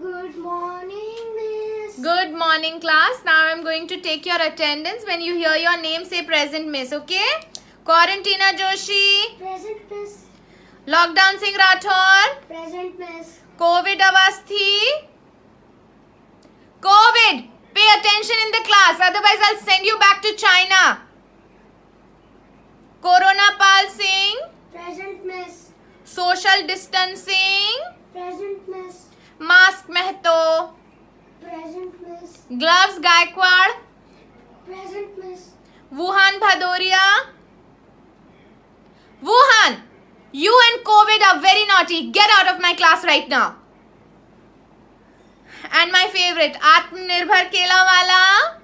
Good morning, miss. Good morning, class. Now I'm going to take your attendance. When you hear your name, say present, miss. Okay? Quarantina Joshi. Present, miss. Lockdown Singh Rathor. Present, miss. COVID Avasthi. COVID. Pay attention in the class. Otherwise, I'll send you back to China. Corona Pal Singh. Present, miss. Social distancing. Present, miss. Mask gloves Gaikwad present miss Wuhan Bhadauria Wuhan you and Covid are very naughty get out of my class right now and my favourite आत्मनिर्भर केला वाला